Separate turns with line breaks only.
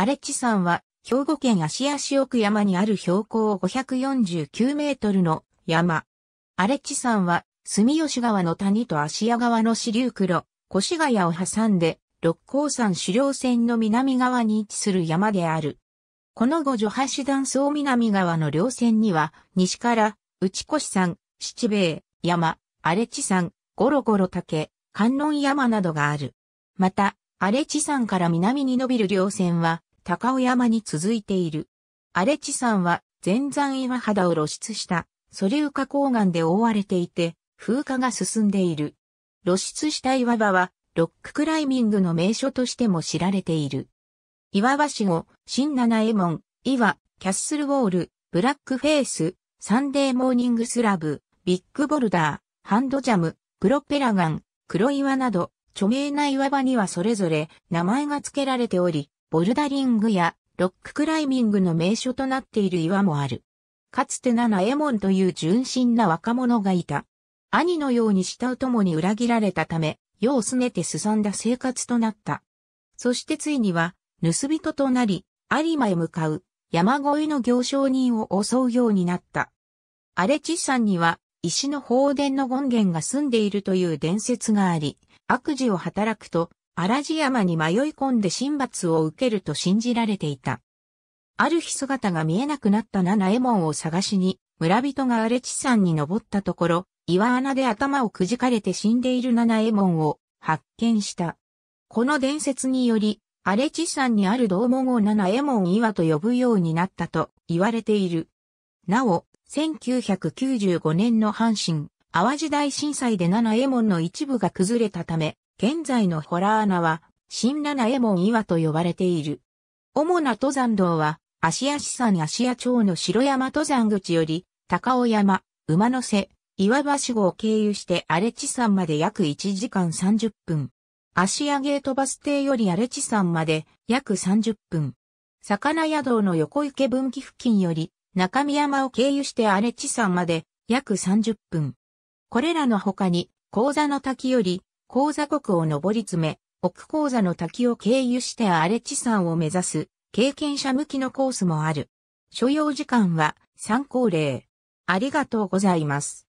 荒地山は、兵庫県芦屋市奥山にある標高549メートルの山。荒地山は、住吉川の谷と芦屋川の支流黒、越谷を挟んで、六甲山狩猟線の南側に位置する山である。この後女橋断層南側の稜線には、西から、内越山、七兵衛、山、荒地山、ゴロゴロ竹、観音山などがある。また、ッ地山から南に伸びる稜線は、高尾山に続いている。荒地山は前山岩肌を露出した素粒化高岩で覆われていて、風化が進んでいる。露出した岩場はロッククライミングの名所としても知られている。岩場市を新七右衛門、岩、キャッスルウォール、ブラックフェイス、サンデーモーニングスラブ、ビッグボルダー、ハンドジャム、プロペラガン、黒岩など、著名な岩場にはそれぞれ名前が付けられており、ボルダリングやロッククライミングの名所となっている岩もある。かつて七右衛門という純真な若者がいた。兄のように慕う友に裏切られたため、世を拗ねてすさんだ生活となった。そしてついには、盗人となり、有馬へ向かう、山越えの行商人を襲うようになった。荒地山には、石の放電の権現が住んでいるという伝説があり、悪事を働くと、荒地山に迷い込んで神罰を受けると信じられていた。ある日姿が見えなくなった七右衛門を探しに、村人が荒地山に登ったところ、岩穴で頭をくじかれて死んでいる七右衛門を発見した。この伝説により、荒地山にある道門を七右衛門岩と呼ぶようになったと言われている。なお、1995年の阪神、淡路大震災で七右衛門の一部が崩れたため、現在のホラー穴は、新七右衛門岩と呼ばれている。主な登山道は、芦屋市山芦屋町の城山登山口より、高尾山、馬の瀬、岩橋号を経由して荒地山まで約1時間30分。芦屋ゲートバス停より荒地山まで約30分。魚屋道の横池分岐付近より、中見山を経由して荒地山まで約30分。これらの他に、高座の滝より、高座国を登り詰め、奥高座の滝を経由して荒れ地山を目指す、経験者向きのコースもある。所要時間は参考例。ありがとうございます。